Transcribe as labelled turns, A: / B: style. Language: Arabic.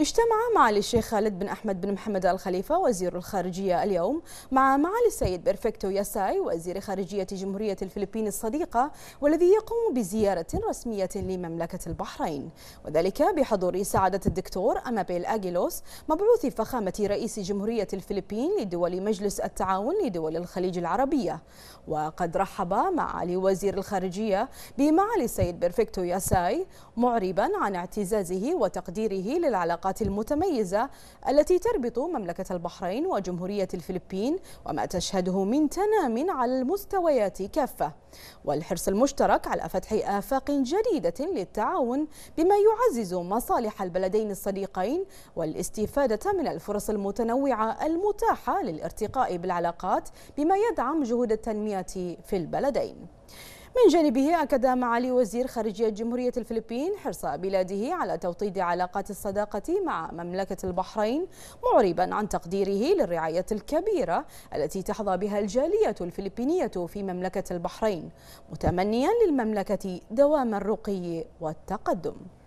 A: اجتمع معالي الشيخ خالد بن أحمد بن محمد الخليفة وزير الخارجية اليوم مع معالي السيد بيرفكتو ياساي وزير خارجية جمهورية الفلبين الصديقة والذي يقوم بزيارة رسمية لمملكة البحرين وذلك بحضور سعادة الدكتور أمابيل أجيلوس مبعوث فخامة رئيس جمهورية الفلبين لدول مجلس التعاون لدول الخليج العربية وقد رحب معالي وزير الخارجية بمعالي السيد بيرفكتو ياساي معربا عن اعتزازه وتقديره للعلاقات العلاقات المتميزة التي تربط مملكة البحرين وجمهورية الفلبين وما تشهده من تنام على المستويات كافة والحرص المشترك على فتح آفاق جديدة للتعاون بما يعزز مصالح البلدين الصديقين والاستفادة من الفرص المتنوعة المتاحة للارتقاء بالعلاقات بما يدعم جهود التنمية في البلدين من جانبه أكد معالي وزير خارجية جمهورية الفلبين حرص بلاده على توطيد علاقات الصداقة مع مملكة البحرين معربا عن تقديره للرعاية الكبيرة التي تحظى بها الجالية الفلبينية في مملكة البحرين متمنيا للمملكة دوام الرقي والتقدم